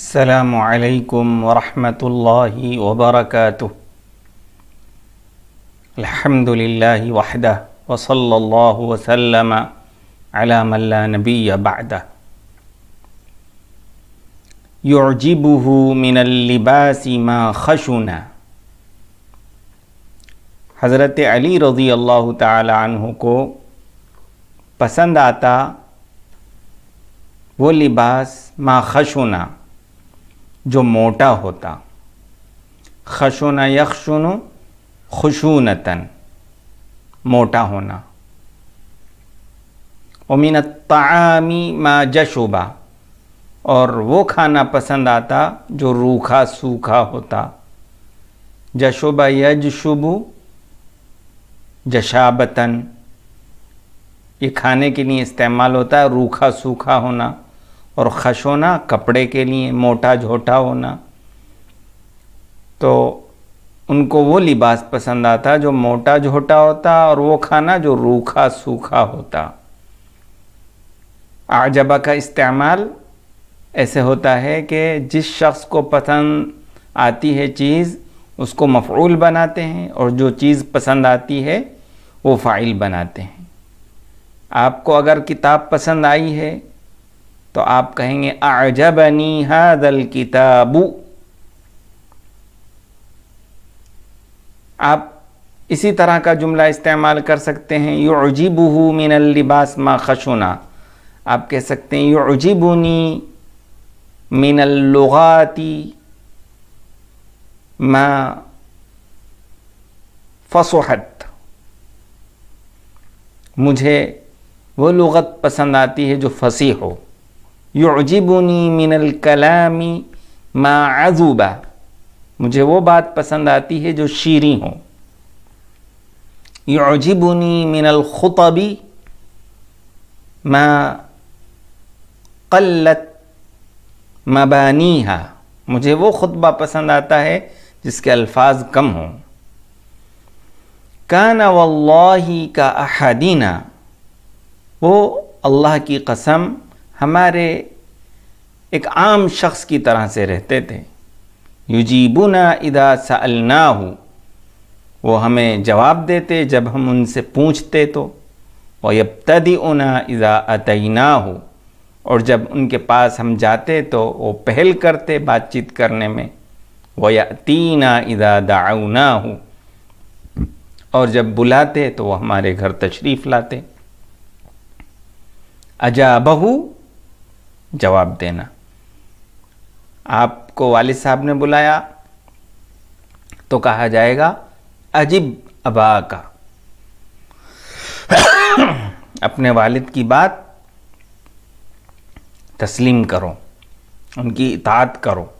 السلام عليكم ورحمة الله وبركاته الحمد لله وحده وصلى الله وسلم على من لا نبي بعده يعجبه من اللباس ما خشنا حضرت علی رضی اللہ تعالی عنہ کو پسند آتا وہ لباس ما خشنا जो मोटा होता खशुन यखशुन खुशूनतन मोटा होना उमिन तामी मा जशुबा और वो खाना पसंद आता जो रूखा सूखा होता जशुबा यजशुबु जशाबतन ये खाने के लिए इस्तेमाल होता है रूखा सूखा होना और खश होना कपड़े के लिए मोटा झोटा होना तो उनको वो लिबास पसंद आता जो मोटा झोटा होता और वो खाना जो रूखा सूखा होता आजबा का इस्तेमाल ऐसे होता है कि जिस शख्स को पसंद आती है चीज़ उसको मफूल बनाते हैं और जो चीज़ पसंद आती है वो फ़ाइल बनाते हैं आपको अगर किताब पसंद आई है तो आप कहेंगे आजबनी हादल किताबू आप इसी तरह का जुमला इस्तेमाल कर सकते हैं अजीबू मिन लिबास मा खशुना आप कह सकते हैं युजिबुनी मिन लुगाती मा फसहत मुझे वो लुगत पसंद आती है जो फसी हो युजिबुनी मिनल कलामी माजूबा मुझे वो बात पसंद आती है जो शीरी हो युजिबुनी मिनल खुतबी मा कल्लत मबानीहा मुझे वो खुतबा पसंद आता है जिसके अल्फाज कम हों कान वल्लाही का अहदीना वो अल्लाह की कसम हमारे एक आम शख्स की तरह से रहते थे युजीबुना इदा सलना हो वो हमें जवाब देते जब हम उनसे पूछते तो वयबतदी उना इज़ा अतना हो और जब उनके पास हम जाते तो वो पहल करते बातचीत करने में वतीना इज़ा दाऊना हो और जब बुलाते तो वो हमारे घर तशरीफ़ लाते अजा बहू जवाब देना आपको वालिद साहब ने बुलाया तो कहा जाएगा अजीब अबा का अपने वालिद की बात तस्लीम करो उनकी इतात करो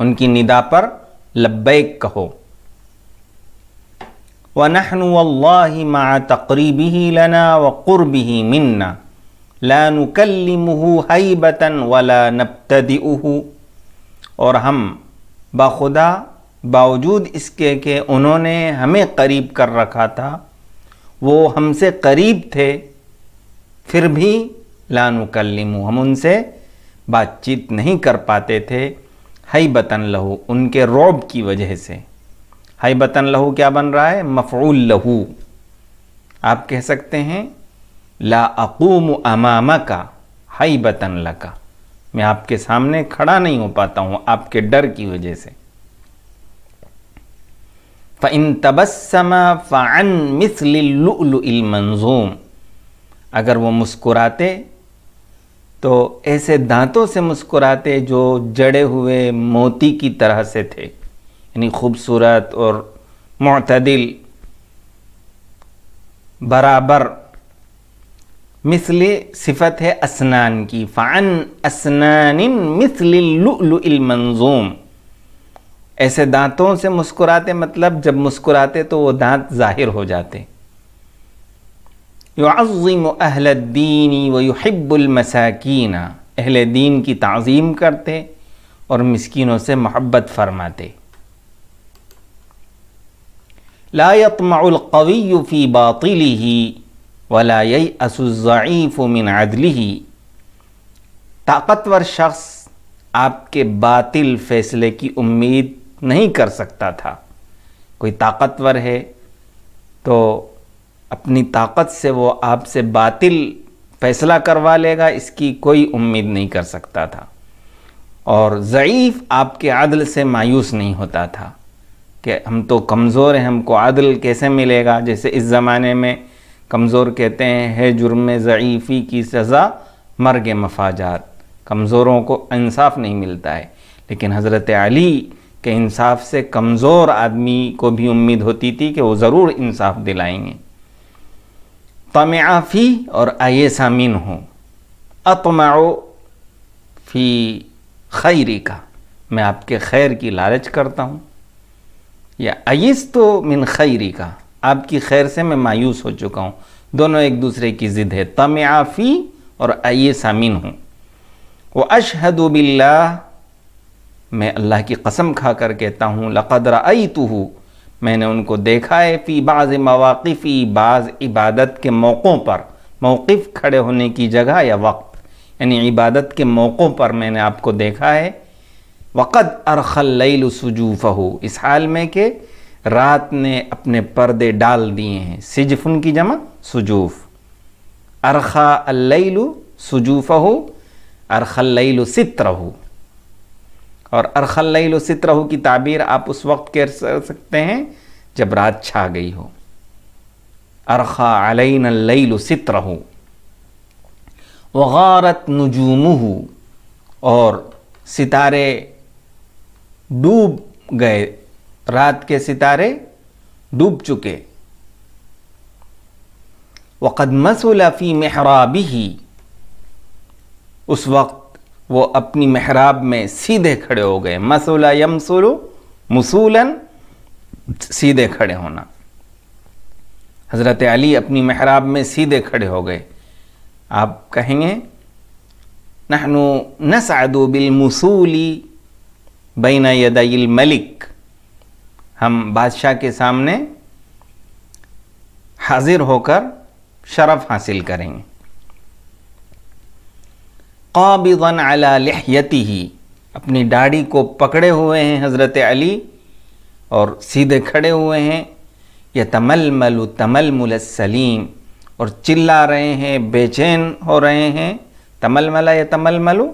उनकी निदा पर लब्बैक कहो वनहन वल्लाहि मा तकरीबी लना व ही मिन्ना ला नुकल्लिमहु हईबतन वला नबतदिउहु और हम बखुदा बावजूद इसके कि उन्होंने हमें करीब कर रखा था वो हमसे करीब थे फिर भी ला नुकल्लिमु हम उनसे बातचीत नहीं कर पाते थे हई बतन लहू उनके रोब की वजह से हई बतन लहू क्या बन रहा है मफूल लहू आप कह सकते हैं ला अकूम अमामा का हई बतन लका मैं आपके सामने खड़ा नहीं हो पाता हूँ आपके डर की वजह से फ़िन तबस्समा फ़ान मिसल मंजूम अगर वो मुस्कुराते तो ऐसे दांतों से मुस्कुराते जो जड़े हुए मोती की तरह से थे यानी खूबसूरत और मतदिल बराबर मिसल सिफत है असनान की फ़ान असनान मिसल ऐसे दांतों से मुस्कुराते मतलब जब मुस्कुराते तो वो दांत ज़ाहिर हो जाते अहल दीनी व युहिब्बुलमसाकीना अहल दीन की तज़ीम करते और मस्किनों से मोहब्बत फरमाते लायतमाउलकवी फ़ी बातिली वला यई असुज़ीफ़ मिन अदली ही ताकतवर शख्स आपके बातिल फ़ैसले की उम्मीद नहीं कर सकता था कोई ताकतवर है तो अपनी ताकत से वो आपसे बातिल फ़ैसला करवा लेगा इसकी कोई उम्मीद नहीं कर सकता था और ज़यीफ़ आपके आदल से मायूस नहीं होता था कि हम तो कमज़ोर हैं हमको आदल कैसे मिलेगा जैसे इस ज़माने में कमज़ोर कहते हैं है जुर्म ज़यीफ़ी की सज़ा मर के मफाजात कमज़ोरों को इंसाफ नहीं मिलता है लेकिन हज़रत अली के इंसाफ से कमज़ोर आदमी को भी उम्मीद होती थी कि वो ज़रूर इंसाफ दिलाएंगे आफ़ी और आये सामिन हो अतमाओ फ़ी खैरी का मैं आपके खैर की लालच करता हूँ या अयस तो मिन खैरी का आपकी खैर से मैं मायूस हो चुका हूँ दोनों एक दूसरे की ज़िद है तम आफ़ी और आइए सामिन हूँ वो अशहद बिल्ला मैं अल्लाह की कसम खा कर कहता हूँ लकदर आई तू मैंने उनको देखा है फ़ी बाज़ मवाक़ी बाज़ इबादत के मौक़ों पर मौक़ खड़े होने की जगह या वक्त यानी इबादत के मौक़ों पर मैंने आपको देखा है वक़द अरखल लैल हो इस हाल में कि रात ने अपने पर्दे डाल दिए हैं सिजफुन की जमा सुजूफ अरखा अल्लु सुजूफ हो अरखल्लू सित्र हो और अरखल्लू सित्र हो की ताबीर आप उस वक्त कह सकते हैं जब रात छा गई हो अरखा अलैन अल्लू सित्र हो वगारत नजूमू और सितारे डूब गए रात के सितारे डूब चुके वक़द मसलाफ़ी महराबी ही उस वक्त वो अपनी महराब में सीधे खड़े हो गए मसूला यमसूलो मसूलन सीधे खड़े होना हज़रत अली अपनी महराब में सीधे खड़े हो गए आप कहेंगे नहनु नसादु मसूली बैना यदाइल मलिक हम बादशाह के सामने हाजिर होकर शरफ हासिल करेंगे काबिजन अला ही अपनी दाढ़ी को पकड़े हुए हैं हज़रत अली और सीधे खड़े हुए हैं यह तमल मलु तमल सलीम और चिल्ला रहे हैं बेचैन हो रहे हैं तमल मला या तमल मलु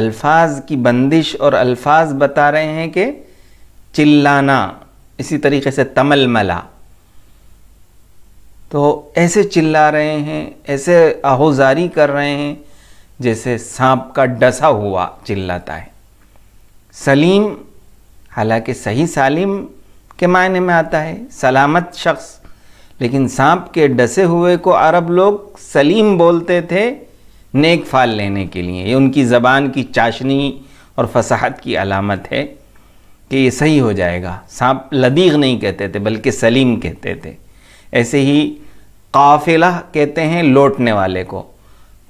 अल्फाज की बंदिश और अल्फाज बता रहे हैं कि चिल्लाना इसी तरीके से तमल मला तो ऐसे चिल्ला रहे हैं ऐसे आहोजारी कर रहे हैं जैसे सांप का डसा हुआ चिल्लाता है सलीम हालांकि सही सालिम के मायने में आता है सलामत शख्स लेकिन सांप के डसे हुए को अरब लोग सलीम बोलते थे नेक फाल लेने के लिए ये उनकी ज़बान की चाशनी और फसाहत की अलामत है कि ये सही हो जाएगा सांप लदीग नहीं कहते थे बल्कि सलीम कहते थे ऐसे ही काफिला कहते हैं लौटने वाले को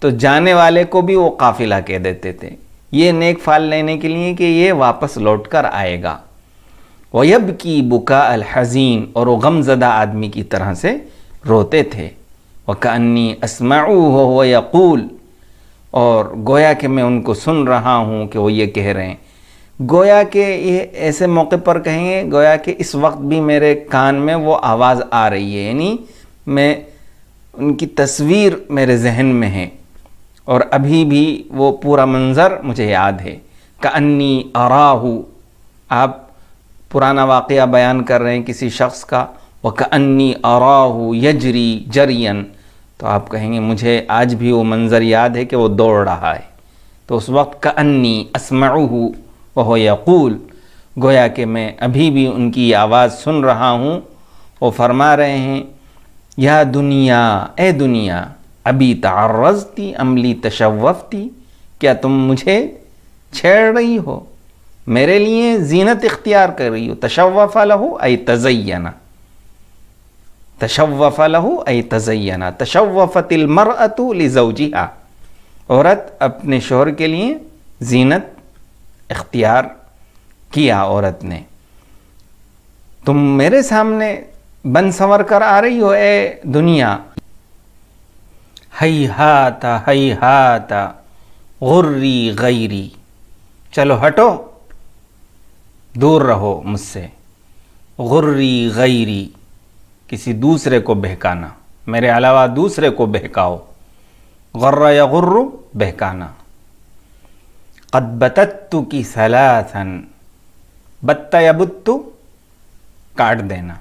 तो जाने वाले को भी वो काफिला कह देते थे ये नेक फाल लेने के लिए कि ये वापस लौट कर आएगा वयब की बुका अलहज़ीन और वो गमजदा आदमी की तरह से रोते थे वकानी असमाऊ हो यकूल और गोया कि मैं उनको सुन रहा हूँ कि वो ये कह रहे हैं गोया के ये ऐसे मौके पर कहेंगे गोया के इस वक्त भी मेरे कान में वो आवाज़ आ रही है यानी मैं उनकी तस्वीर मेरे जहन में है और अभी भी वो पूरा मंज़र मुझे याद है कन्नी अराहू आप पुराना वाक़ बयान कर रहे हैं किसी शख्स का व कन्नी अराहू यजरी जरियन तो आप कहेंगे मुझे आज भी वो मंज़र याद है कि वो दौड़ रहा है तो उस वक्त कन्नी असमाऊ वह यकूल गोया कि मैं अभी भी उनकी आवाज़ सुन रहा हूँ वो फरमा रहे हैं या दुनिया ए दुनिया अभी तारजती अमली तशवफ़ती क्या तुम मुझे छेड़ रही हो मेरे लिए जीनत इख्तियार कर रही हो तशवफ़ा लहू अ तजैना तशवफ़ा लहू तजयना तजैना तशवफ़तिलमरअतु लिजौजिहा औरत अपने शोहर के लिए जीनत इख्तियार किया औरत ने तुम मेरे सामने बन संवर कर आ रही हो ए दुनिया हई हाता हई हाता गुर्री गैरी चलो हटो दूर रहो मुझसे गुर्री गैरी किसी दूसरे को बहकाना मेरे अलावा दूसरे को बहकाओ गर्र या गुर्र बहकाना قد بتتك ثلاثا بت يبت کاٹ دینا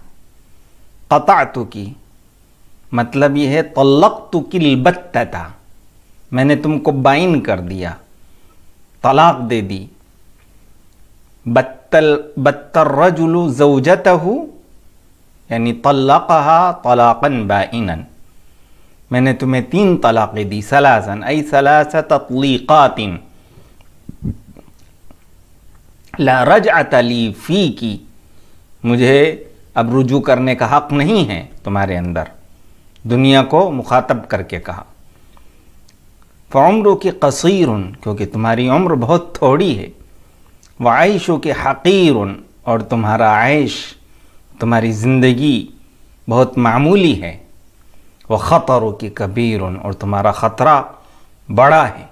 قطعت کی مطلب یہ ہے طلقت البتتا میں نے تم کو بائن کر دیا طلاق دے دی بتل بت الرجل زوجته يعني طلقها طلاقا بائنا میں نے تمہیں تین طلاقیں دی ثلاثا اي ثلاثه تطليقات ला रज अतली फ़ी की मुझे अब रुजू करने का हक़ नहीं है तुम्हारे अंदर दुनिया को मुखातब करके कहा फ़मरों की कसीर क्योंकि तुम्हारी उम्र बहुत थोड़ी है व आयशों के हकीर और तुम्हारा आयश तुम्हारी ज़िंदगी बहुत मामूली है व ख़तरों की कबीर उन और तुम्हारा ख़तरा बड़ा है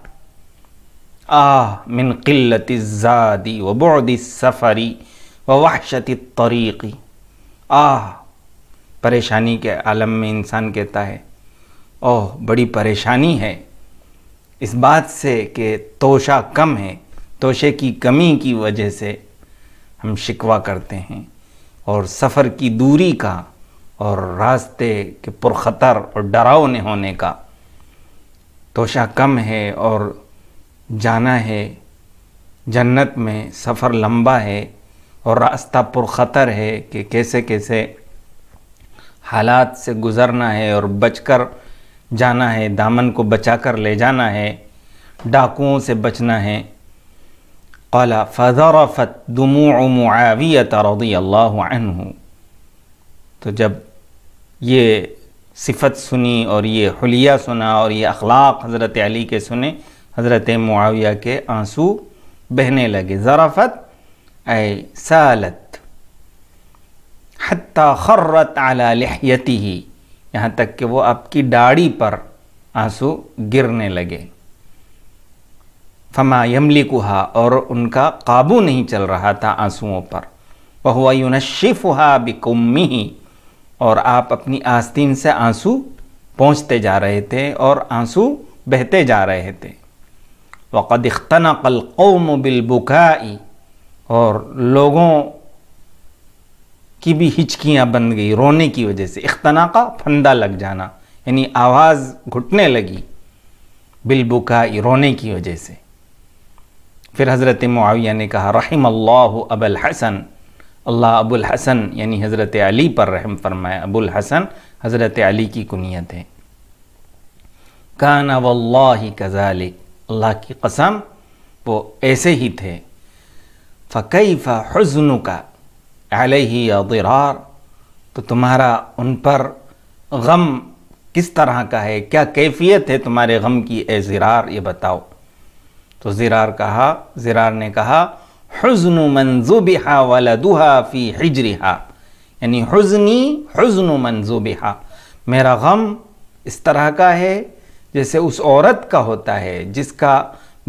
आह मिन किल्लत ज़ादी व बद सफ़री व वहशत तरीक़ी आह परेशानी के आलम में इंसान कहता है ओह बड़ी परेशानी है इस बात से कि तोशा कम है तोशे की कमी की वजह से हम शिकवा करते हैं और सफ़र की दूरी का और रास्ते के पुरखतर और डरावने होने का तोशा कम है और जाना है जन्नत में सफ़र लंबा है और रास्ता पुरख़तर है कि कैसे कैसे हालात से गुज़रना है और बचकर जाना है दामन को बचाकर ले जाना है डाकुओं से बचना है कला फ़रफ़त दमू मुआवियत रदी अल्लाह तो जब ये सिफत सुनी और ये हलिया सुना और ये अखलाक हज़रत अली के सुने हज़रत मुआविया के आंसू बहने लगे ज़राफ़त ए सालत हती खर्रत आला ही यहाँ तक कि वो आपकी दाढ़ी पर आंसू गिरने लगे फमा यमली कुहा और उनका काबू नहीं चल रहा था आंसुओं पर वहुआ शिफ़ हुआ बिकुम्मी ही और आप अपनी आस्तीन से आंसू पहुँचते जा रहे थे और आंसू बहते जा रहे थे वक़दख्तना कलकौम बिलबुकाई और लोगों की भी हिचकियाँ बन गई रोने की वजह से इख्तनाका का फंदा लग जाना यानी आवाज़ घुटने लगी बिलबुकाई रोने की वजह से फिर हज़रत मुआविया ने कहा रहम अल्लाह अबुल हसन अल्लाह अबुल हसन यानी हज़रत अली पर रहम फरमाया अबुल हसन हज़रत अली की कुनियत है काना वल्लाहि कज़ालिक अल्लाह की कसम वो ऐसे ही थे फ़कैफ़ हजन का अलही अदरार तो तुम्हारा उन पर गम किस तरह का है क्या कैफियत है तुम्हारे गम की ए ज़रार ये बताओ तो ज़रार कहा ज़रार ने कहा हजन मंजूबिहा वलदुहा फ़ी हिजरिहा यानी हजनी हजन मंजूबिहा मेरा गम इस तरह का है जैसे उस औरत का होता है जिसका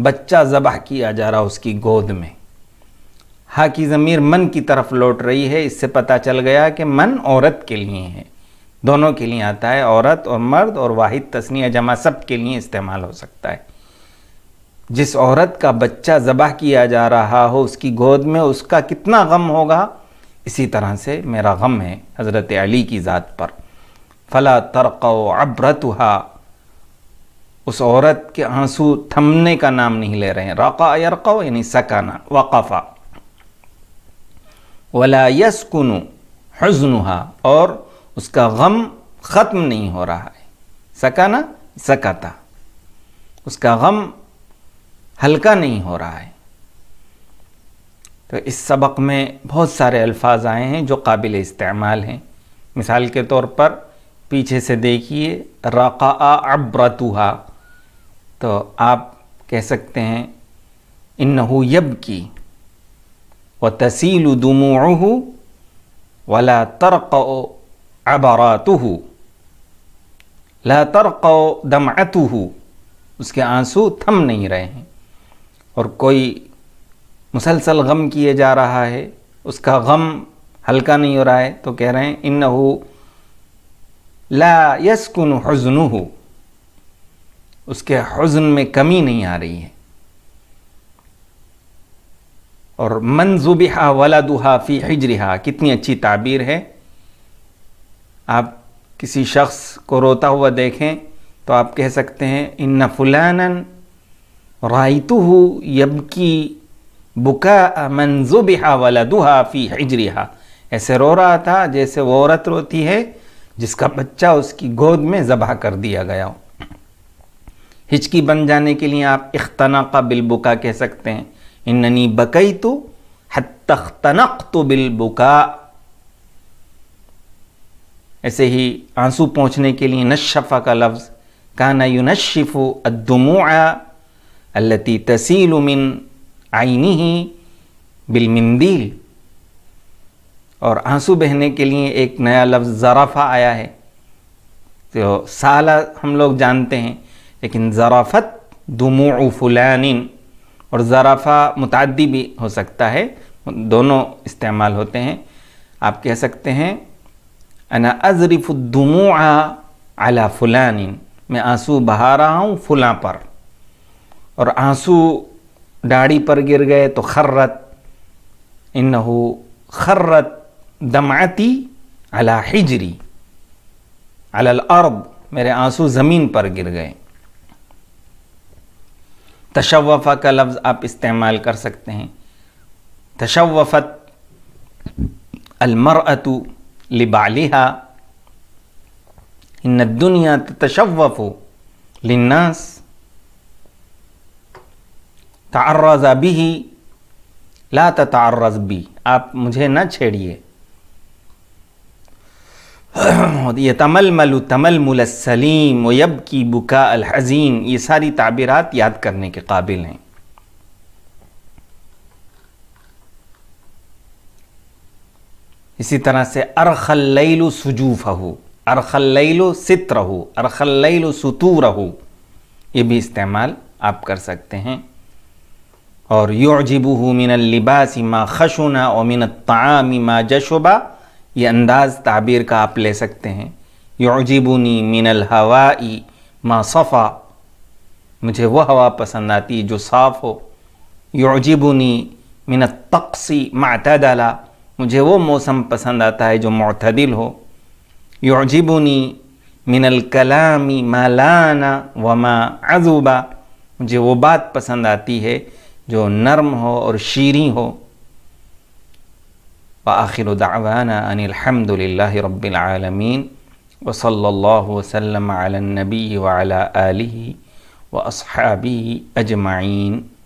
बच्चा ज़बह किया जा रहा उसकी गोद में हा की ज़मीर मन की तरफ लौट रही है इससे पता चल गया कि मन औरत के लिए है दोनों के लिए आता है औरत और मर्द और वाहिद तस्निया जमा सब के लिए इस्तेमाल हो सकता है जिस औरत का बच्चा ज़बह किया जा रहा हो उसकी गोद में उसका कितना गम होगा इसी तरह से मेरा गम है हज़रत अली की ज़ात पर फ़ला तरक़ अब्रतहा उस औरत के आंसू थमने का नाम नहीं ले रहे हैं रौका यरक़ो यानी सकाना वक़फ़ा वला यसकुनु हजनुहा और उसका गम ख़त्म नहीं हो रहा है सकाना सकाता उसका गम हल्का नहीं हो रहा है तो इस सबक में बहुत सारे अल्फाज आए हैं जो काबिल इस्तेमाल हैं मिसाल के तौर पर पीछे से देखिए रक़ा अब्रतुहा तो आप कह सकते हैं इन यब की व तसील दुमू वला तर्क हो ला तर्क हो उसके आंसू थम नहीं रहे हैं और कोई मुसलसल गम किए जा रहा है उसका गम हल्का नहीं हो रहा है तो कह रहे हैं इन ला यसकुन हो उसके हजन में कमी नहीं आ रही है और मनजुबिहा वला दुहा फ़ी हिजरिहा कितनी अच्छी ताबीर है आप किसी शख्स को रोता हुआ देखें तो आप कह सकते हैं इन फुलानन रायतु यबकी बुका मनजुबिहा वला दुहा फ़ी हिजरिहा ऐसे रो रहा था जैसे वो औरत रोती है जिसका बच्चा उसकी गोद में ज़बह कर दिया गया हो हिचकी बन जाने के लिए आप इख्तना का बिलबुका कह सकते हैं ननी बकई तो हतनक तो बिलबुका ऐसे ही आंसू पहुँचने के लिए नशफ़ा का लफ्ज़ काना युनशिफ़ु अद्दुमुआ अल्लती तसील उमिन आइनी ही बिलमिंदील और आंसू बहने के लिए एक नया लफ्ज़ ज़राफ़ा आया है तो साला हम लोग जानते हैं लेकिन ज़राफ़त दुमू फुलानिन और ज़राफ़ा मुतदी भी हो सकता है दोनों इस्तेमाल होते हैं आप कह सकते हैं अना अज़रिफ़ुद्दमू अला फ़ुलानिन मैं आंसू बहा रहा हूँ फुलाँ पर और आंसू दाढ़ी पर गिर गए तो खर्रत इन खर्रत दमाती अला हिजरी अल अर्द मेरे आंसू ज़मीन पर गिर गए तशवफ़ा का लफ्ज़ आप इस्तेमाल कर सकते हैं तशवफ़त अलमरअतु लिबालिहा इन दुनिया तशवफो लिन्नास तारज़ा भी ही ला ततारज़ भी आप मुझे ना छेड़िए ये तमल मलु तमल मुलसलीम वब की बुका अलहजीम ये सारी ताबीरत याद करने के काबिल हैं इसी तरह से अरखलैलु सुजूफ हो अरखलैलु सित रहो अरखलैलु सतूर रहो ये भी इस्तेमाल आप कर सकते हैं और योजिबू मिनल लिबासी मा खशुना और मिनत तामी मा जशोबा ये अंदाज़ ताबीर का आप ले सकते हैं योजिबुनी मिनल हवाई मासफ़ा मुझे वह हवा पसंद आती जो साफ़ हो योजिबुनी मिन तकसी मातदला मुझे वो मौसम पसंद आता है जो मतदिल हो योजिबुनी मिनल कलामी मालाना वमा अजूबा मुझे वो बात पसंद आती है जो नर्म हो और शीरी हो وآخر دعوانا أن الحمد لله رب العالمين وصلى الله وسلم على النبي وعلى آله وأصحابه أجمعين